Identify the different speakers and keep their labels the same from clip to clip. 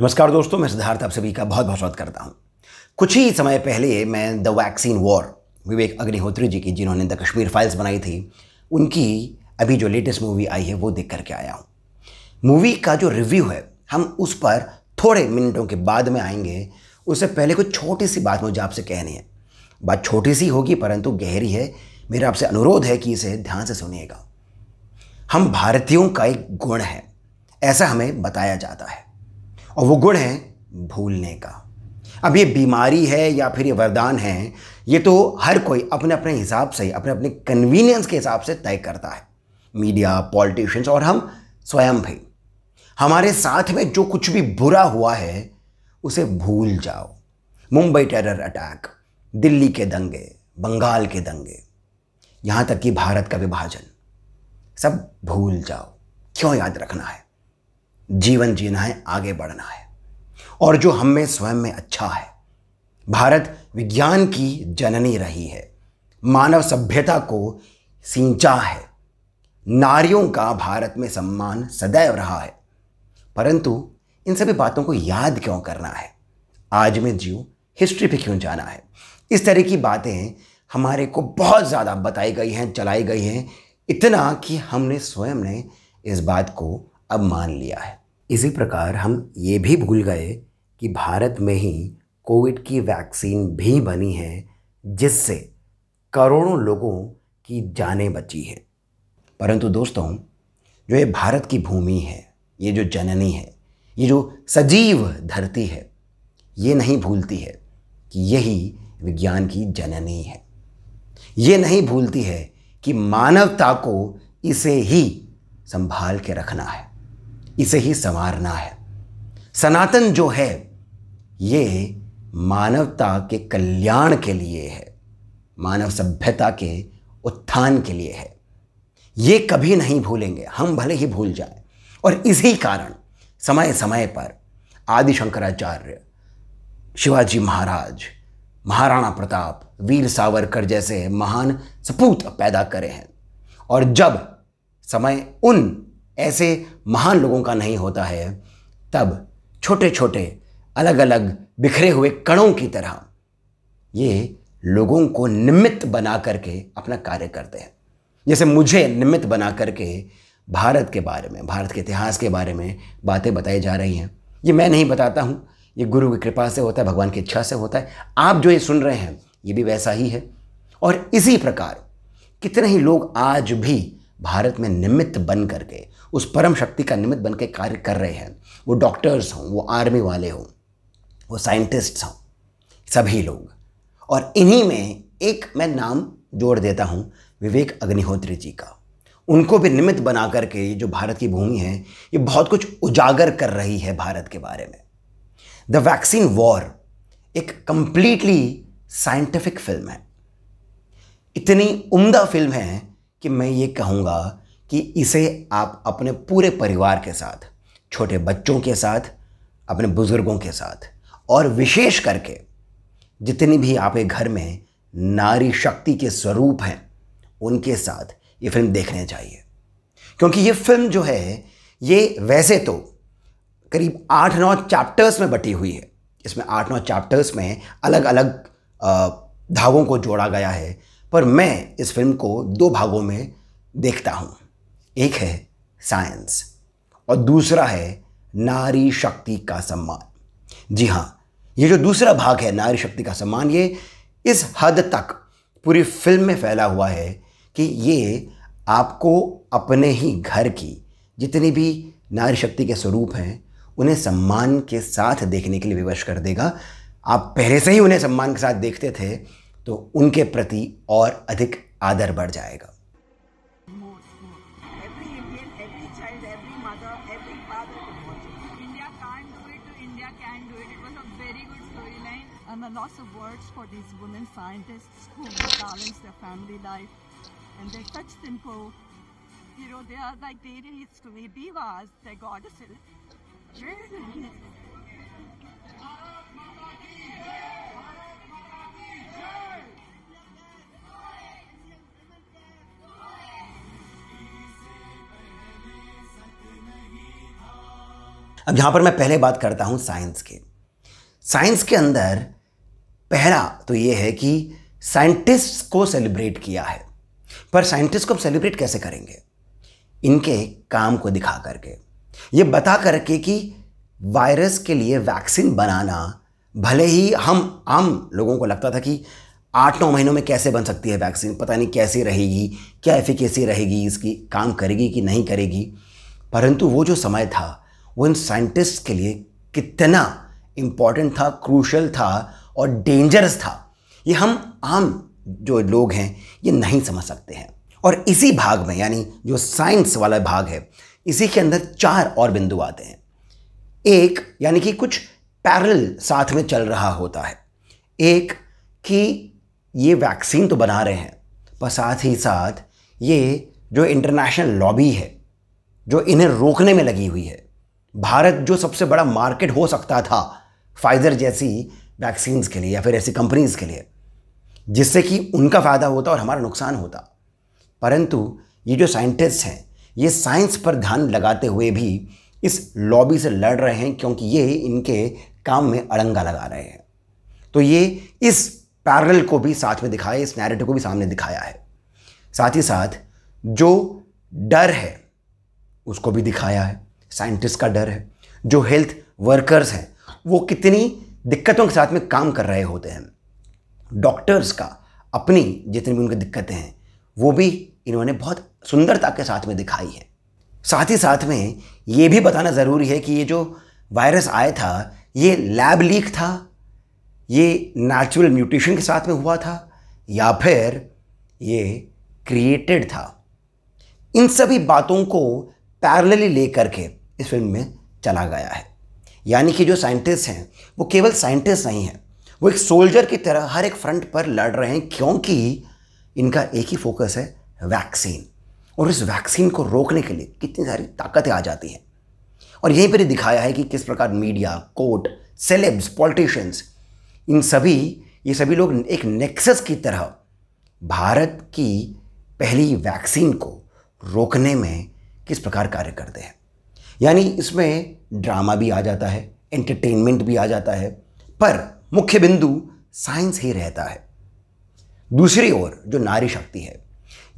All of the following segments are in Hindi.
Speaker 1: नमस्कार दोस्तों मैं सिद्धार्थ आप सभी का बहुत बहुत स्वागत करता हूँ कुछ ही समय पहले मैं the vaccine war Vivek Agnihotri ji की जिन्होंने द कश्मीर फाइल्स बनाई थी उनकी अभी जो लेटेस्ट मूवी आई है वो देख करके आया हूँ मूवी का जो रिव्यू है हम उस पर थोड़े मिनटों के बाद में आएंगे उससे पहले कुछ छोटी सी बात मुझे आपसे कहनी है बात छोटी सी होगी परंतु गहरी है मेरा आपसे अनुरोध है कि इसे ध्यान से सुनिएगा हम भारतीयों का एक गुण है ऐसा हमें बताया जाता है और वो गुण है भूलने का अब ये बीमारी है या फिर ये वरदान है ये तो हर कोई अपने अपने हिसाब से अपने अपने कन्वीनियंस के हिसाब से तय करता है मीडिया पॉलिटिशियंस और हम स्वयं भी हमारे साथ में जो कुछ भी बुरा हुआ है उसे भूल जाओ मुंबई टेरर अटैक दिल्ली के दंगे बंगाल के दंगे यहाँ तक कि भारत का विभाजन सब भूल जाओ क्यों याद रखना है जीवन जीना है आगे बढ़ना है और जो हम में स्वयं में अच्छा है भारत विज्ञान की जननी रही है मानव सभ्यता को सिंचा है नारियों का भारत में सम्मान सदैव रहा है परंतु इन सभी बातों को याद क्यों करना है आज में जीव हिस्ट्री पे क्यों जाना है इस तरह की बातें हमारे को बहुत ज़्यादा बताई गई हैं चलाई गई हैं इतना कि हमने स्वयं ने इस बात को अब मान लिया है इसी प्रकार हम ये भी भूल गए कि भारत में ही कोविड की वैक्सीन भी बनी है जिससे करोड़ों लोगों की जानें बची हैं परंतु दोस्तों जो ये भारत की भूमि है ये जो जननी है ये जो सजीव धरती है ये नहीं भूलती है कि यही विज्ञान की जननी है ये नहीं भूलती है कि मानवता को इसे ही संभाल के रखना है इसे ही संवारना है सनातन जो है ये मानवता के कल्याण के लिए है मानव सभ्यता के उत्थान के लिए है ये कभी नहीं भूलेंगे हम भले ही भूल जाए और इसी कारण समय समय पर आदि शंकराचार्य शिवाजी महाराज महाराणा प्रताप वीर सावरकर जैसे महान सपूत पैदा करे हैं और जब समय उन ऐसे महान लोगों का नहीं होता है तब छोटे छोटे अलग अलग बिखरे हुए कणों की तरह ये लोगों को निमित्त बना करके अपना कार्य करते हैं जैसे मुझे निमित्त बना करके भारत के बारे में भारत के इतिहास के बारे में बातें बताई जा रही हैं ये मैं नहीं बताता हूँ ये गुरु की कृपा से होता है भगवान की इच्छा से होता है आप जो ये सुन रहे हैं ये भी वैसा ही है और इसी प्रकार कितने ही लोग आज भी भारत में निमित्त बन करके उस परम शक्ति का निमित्त बन के कार्य कर रहे हैं वो डॉक्टर्स हों वो आर्मी वाले हों वो साइंटिस्ट्स हों सभी लोग और इन्हीं में एक मैं नाम जोड़ देता हूँ विवेक अग्निहोत्री जी का उनको भी निमित्त बना करके जो भारत की भूमि है ये बहुत कुछ उजागर कर रही है भारत के बारे में द वैक्सीन वॉर एक कंप्लीटली साइंटिफिक फिल्म है इतनी उम्दा फिल्म है कि मैं ये कहूँगा कि इसे आप अपने पूरे परिवार के साथ छोटे बच्चों के साथ अपने बुज़ुर्गों के साथ और विशेष करके जितनी भी आपके घर में नारी शक्ति के स्वरूप हैं उनके साथ ये फिल्म देखने चाहिए क्योंकि ये फिल्म जो है ये वैसे तो करीब आठ नौ चैप्टर्स में बटी हुई है इसमें आठ नौ चैप्टर्स में अलग अलग धागों को जोड़ा गया है पर मैं इस फिल्म को दो भागों में देखता हूँ एक है साइंस और दूसरा है नारी शक्ति का सम्मान जी हाँ ये जो दूसरा भाग है नारी शक्ति का सम्मान ये इस हद तक पूरी फिल्म में फैला हुआ है कि ये आपको अपने ही घर की जितनी भी नारी शक्ति के स्वरूप हैं उन्हें सम्मान के साथ देखने के लिए विवश कर देगा आप पहले से ही उन्हें सम्मान के साथ देखते थे तो उनके प्रति और अधिक आदर बढ़ जाएगा and a loss of words for these women scientists who balance their family life and they touch simple. You know, they are like deities to me, divas, they're goddesses. अब यहां पर मैं पहले बात करता हूं साइंस के साइंस के अंदर पहला तो ये है कि साइंटिस्ट्स को सेलिब्रेट किया है पर साइंटिस्ट को हम सेलिब्रेट कैसे करेंगे इनके काम को दिखा करके ये बता करके कि वायरस के लिए वैक्सीन बनाना भले ही हम आम लोगों को लगता था कि आठ नौ महीनों में कैसे बन सकती है वैक्सीन पता नहीं कैसी रहेगी क्या एफिकेसी रहेगी इसकी काम करेगी कि नहीं करेगी परंतु वो जो समय था वो इन साइंटिस्ट के लिए कितना इम्पॉर्टेंट था क्रूशल था और डेंजरस था ये हम आम जो लोग हैं ये नहीं समझ सकते हैं और इसी भाग में यानी जो साइंस वाला भाग है इसी के अंदर चार और बिंदु आते हैं एक यानी कि कुछ पैरल साथ में चल रहा होता है एक कि ये वैक्सीन तो बना रहे हैं पर साथ ही साथ ये जो इंटरनेशनल लॉबी है जो इन्हें रोकने में लगी हुई है भारत जो सबसे बड़ा मार्केट हो सकता था फाइजर जैसी वैक्सीन्स के लिए या फिर ऐसी कंपनीज़ के लिए जिससे कि उनका फ़ायदा होता और हमारा नुकसान होता परंतु ये जो साइंटिस्ट हैं ये साइंस पर ध्यान लगाते हुए भी इस लॉबी से लड़ रहे हैं क्योंकि ये इनके काम में अड़ंगा लगा रहे हैं तो ये इस पैरल को भी साथ में दिखाया इस नैरेटिव को भी सामने दिखाया है साथ ही साथ जो डर है उसको भी दिखाया है साइंटिस्ट का डर है जो हेल्थ वर्कर्स हैं वो कितनी दिक्कतों के साथ में काम कर रहे होते हैं डॉक्टर्स का अपनी जितनी भी उनकी दिक्कतें हैं वो भी इन्होंने बहुत सुंदरता के साथ में दिखाई है साथ ही साथ में ये भी बताना ज़रूरी है कि ये जो वायरस आया था ये लैब लीक था ये नेचुरल म्यूटेशन के साथ में हुआ था या फिर ये क्रिएटेड था इन सभी बातों को पैरेलली ले करके इस फिल्म में चला गया है यानी कि जो साइंटिस्ट हैं वो केवल साइंटिस्ट नहीं हैं वो एक सोल्जर की तरह हर एक फ्रंट पर लड़ रहे हैं क्योंकि इनका एक ही फोकस है वैक्सीन और इस वैक्सीन को रोकने के लिए कितनी सारी ताकतें आ जाती हैं और यहीं पर ही दिखाया है कि किस प्रकार मीडिया कोर्ट सेलेब्स पॉलिटिशियंस इन सभी ये सभी लोग एक नेक्सस की तरह भारत की पहली वैक्सीन को रोकने में किस प्रकार कार्य करते हैं यानी इसमें ड्रामा भी आ जाता है एंटरटेनमेंट भी आ जाता है पर मुख्य बिंदु साइंस ही रहता है दूसरी ओर जो नारी शक्ति है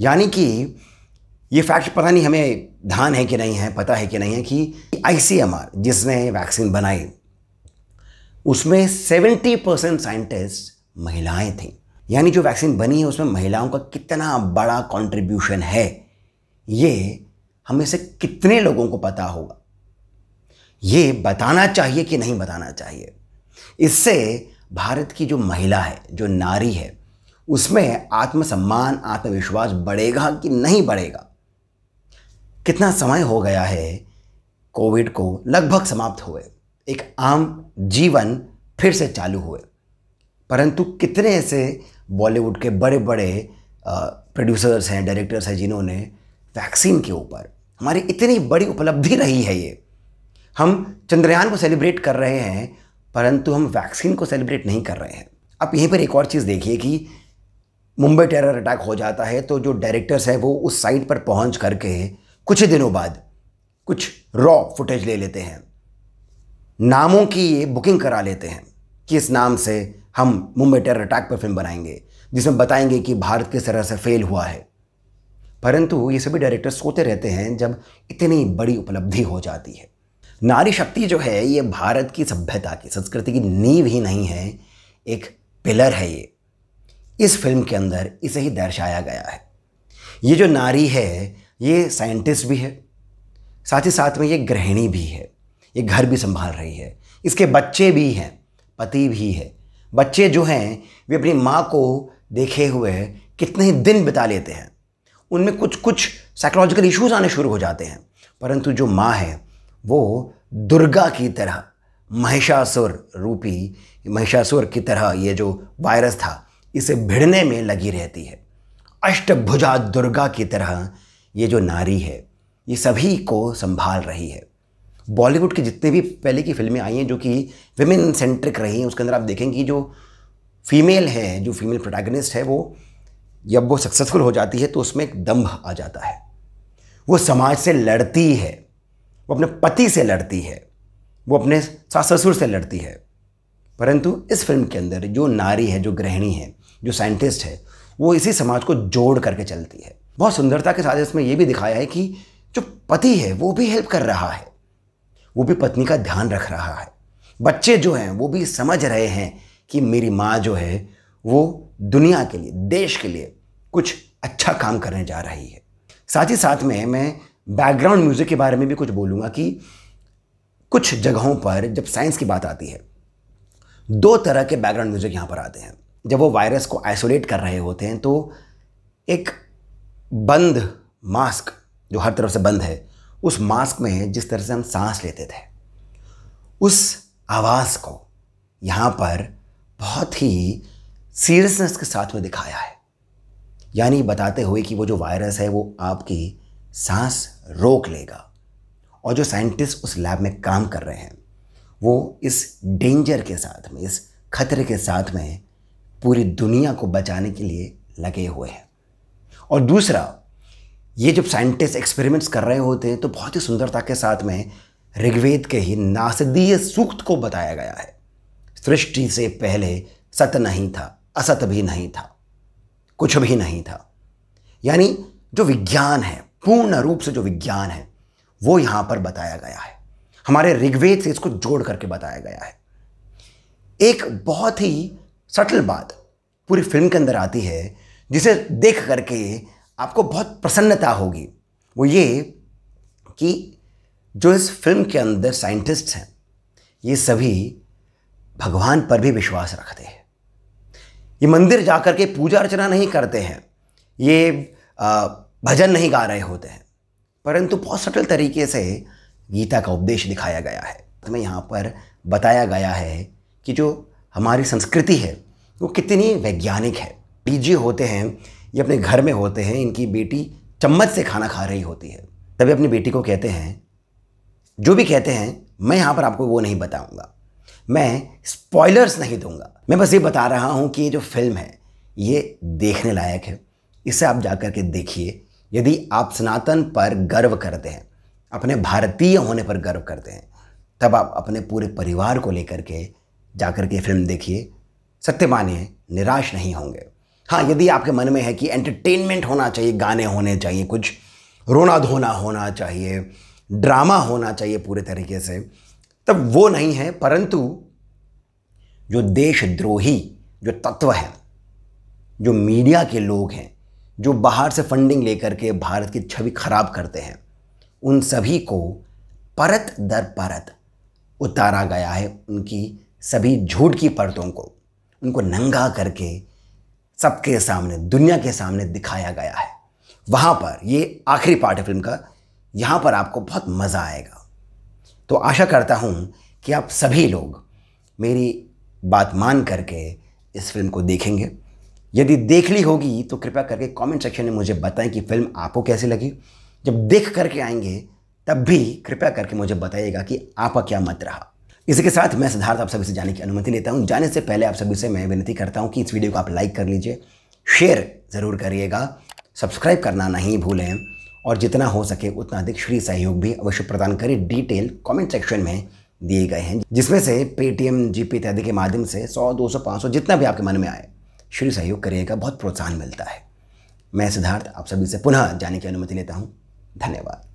Speaker 1: यानी कि ये फैक्ट पता नहीं हमें ध्यान है कि नहीं है पता है कि नहीं है कि आई जिसने वैक्सीन बनाई उसमें 70 परसेंट साइंटिस्ट महिलाएं थीं यानी जो वैक्सीन बनी है उसमें महिलाओं का कितना बड़ा कंट्रीब्यूशन है ये हमें से कितने लोगों को पता होगा ये बताना चाहिए कि नहीं बताना चाहिए इससे भारत की जो महिला है जो नारी है उसमें आत्मसम्मान आत्मविश्वास बढ़ेगा कि नहीं बढ़ेगा कितना समय हो गया है कोविड को लगभग समाप्त हुए एक आम जीवन फिर से चालू हुए परंतु कितने ऐसे बॉलीवुड के बड़े बड़े प्रोड्यूसर्स हैं डायरेक्टर्स हैं जिन्होंने वैक्सीन के ऊपर हमारी इतनी बड़ी उपलब्धि रही है ये हम चंद्रयान को सेलिब्रेट कर रहे हैं परंतु हम वैक्सीन को सेलिब्रेट नहीं कर रहे हैं आप यहीं पर एक और चीज़ देखिए कि मुंबई टेरर अटैक हो जाता है तो जो डायरेक्टर्स हैं वो उस साइट पर पहुंच करके कुछ ही दिनों बाद कुछ रॉ फुटेज ले लेते हैं नामों की ये बुकिंग करा लेते हैं कि इस नाम से हम मुंबई टेरर अटैक पर फिल्म बनाएंगे जिसमें बताएंगे कि भारत किस तरह से फेल हुआ है परंतु ये सभी डायरेक्टर सोते रहते हैं जब इतनी बड़ी उपलब्धि हो जाती है नारी शक्ति जो है ये भारत की सभ्यता की संस्कृति की नींव ही नहीं है एक पिलर है ये इस फिल्म के अंदर इसे ही दर्शाया गया है ये जो नारी है ये साइंटिस्ट भी है साथ ही साथ में ये गृहिणी भी है ये घर भी संभाल रही है इसके बच्चे भी हैं पति भी है बच्चे जो हैं वे अपनी माँ को देखे हुए कितने दिन बिता लेते हैं उनमें कुछ कुछ साइकोलॉजिकल इश्यूज आने शुरू हो जाते हैं परंतु जो माँ है वो दुर्गा की तरह महिषासुर रूपी महिषासुर की तरह ये जो वायरस था इसे भिड़ने में लगी रहती है अष्टभुजा दुर्गा की तरह ये जो नारी है ये सभी को संभाल रही है बॉलीवुड की जितने भी पहले की फिल्में आई हैं जो कि विमेन सेंट्रिक रही हैं उसके अंदर आप देखेंगे जो फीमेल है जो फीमेल प्रोटैगनिस्ट है वो जब वो सक्सेसफुल हो जाती है तो उसमें एक दम्भ आ जाता है वो समाज से लड़ती है वो अपने पति से लड़ती है वो अपने सास ससुर से लड़ती है परंतु इस फिल्म के अंदर जो नारी है जो गृहिणी है जो साइंटिस्ट है वो इसी समाज को जोड़ करके चलती है बहुत सुंदरता के साथ इसमें ये भी दिखाया है कि जो पति है वो भी हेल्प कर रहा है वो भी पत्नी का ध्यान रख रहा है बच्चे जो हैं वो भी समझ रहे हैं कि मेरी माँ जो है वो दुनिया के लिए देश के लिए कुछ अच्छा काम करने जा रही है साथ ही साथ में मैं बैकग्राउंड म्यूज़िक के बारे में भी कुछ बोलूँगा कि कुछ जगहों पर जब साइंस की बात आती है दो तरह के बैकग्राउंड म्यूज़िक यहाँ पर आते हैं जब वो वायरस को आइसोलेट कर रहे होते हैं तो एक बंद मास्क जो हर तरफ से बंद है उस मास्क में जिस तरह से हम सांस लेते थे उस आवाज़ को यहाँ पर बहुत ही सीरियसनेस के साथ में दिखाया है यानी बताते हुए कि वो जो वायरस है वो आपकी सांस रोक लेगा और जो साइंटिस्ट उस लैब में काम कर रहे हैं वो इस डेंजर के साथ में इस खतरे के साथ में पूरी दुनिया को बचाने के लिए लगे हुए हैं और दूसरा ये जब साइंटिस्ट एक्सपेरिमेंट्स कर रहे होते हैं तो बहुत ही सुंदरता के साथ में ऋग्वेद के ही नासदीय सूक्त को बताया गया है सृष्टि से पहले सत नहीं था असत भी नहीं था कुछ भी नहीं था यानी जो विज्ञान है पूर्ण रूप से जो विज्ञान है वो यहाँ पर बताया गया है हमारे ऋग्वेद से इसको जोड़ करके बताया गया है एक बहुत ही सटल बात पूरी फिल्म के अंदर आती है जिसे देख करके आपको बहुत प्रसन्नता होगी वो ये कि जो इस फिल्म के अंदर साइंटिस्ट हैं ये सभी भगवान पर भी विश्वास रखते हैं ये मंदिर जा कर के पूजा अर्चना नहीं करते हैं ये भजन नहीं गा रहे होते हैं परंतु बहुत सटल तरीके से गीता का उपदेश दिखाया गया है तो यहाँ पर बताया गया है कि जो हमारी संस्कृति है वो कितनी वैज्ञानिक है डीजे होते हैं ये अपने घर में होते हैं इनकी बेटी चम्मच से खाना खा रही होती है तभी अपनी बेटी को कहते हैं जो भी कहते हैं मैं यहाँ पर आपको वो नहीं बताऊँगा मैं स्पॉयलर्स नहीं दूंगा मैं बस ये बता रहा हूँ कि ये जो फिल्म है ये देखने लायक है इसे आप जा के देखिए यदि आप सनातन पर गर्व करते हैं अपने भारतीय होने पर गर्व करते हैं तब आप अपने पूरे परिवार को लेकर के जाकर के फिल्म देखिए सत्य मानिए निराश नहीं होंगे हाँ यदि आपके मन में है कि एंटरटेनमेंट होना चाहिए गाने होने चाहिए कुछ रोना धोना होना चाहिए ड्रामा होना चाहिए पूरे तरीके से तब वो नहीं है परंतु जो देशद्रोही जो तत्व है जो मीडिया के लोग हैं जो बाहर से फंडिंग लेकर के भारत की छवि खराब करते हैं उन सभी को परत दर परत उतारा गया है उनकी सभी झूठ की परतों को उनको नंगा करके सबके सामने दुनिया के सामने दिखाया गया है वहाँ पर ये आखिरी पार्ट है फिल्म का यहाँ पर आपको बहुत मज़ा आएगा तो आशा करता हूँ कि आप सभी लोग मेरी बात मान करके इस फिल्म को देखेंगे यदि देख ली होगी तो कृपया करके कमेंट सेक्शन में मुझे बताएं कि फिल्म आपको कैसी लगी जब देख करके आएंगे तब भी कृपया करके मुझे बताइएगा कि आपका क्या मत रहा इसी के साथ मैं सिद्धार्थ आप सभी से जाने की अनुमति लेता हूँ जाने से पहले आप सभी से मैं विनती करता हूँ कि इस वीडियो को आप लाइक कर लीजिए शेयर ज़रूर करिएगा सब्सक्राइब करना नहीं भूलें और जितना हो सके उतना अधिक श्री सहयोग भी अवश्य प्रदान करें डिटेल कमेंट सेक्शन में दिए गए हैं जिसमें से पेटीएम जीपे इत्यादि के माध्यम से 100, 200, 500 जितना भी आपके मन में आए श्री सहयोग करिएगा बहुत प्रोत्साहन मिलता है मैं सिद्धार्थ आप सभी से पुनः जाने की अनुमति लेता हूँ धन्यवाद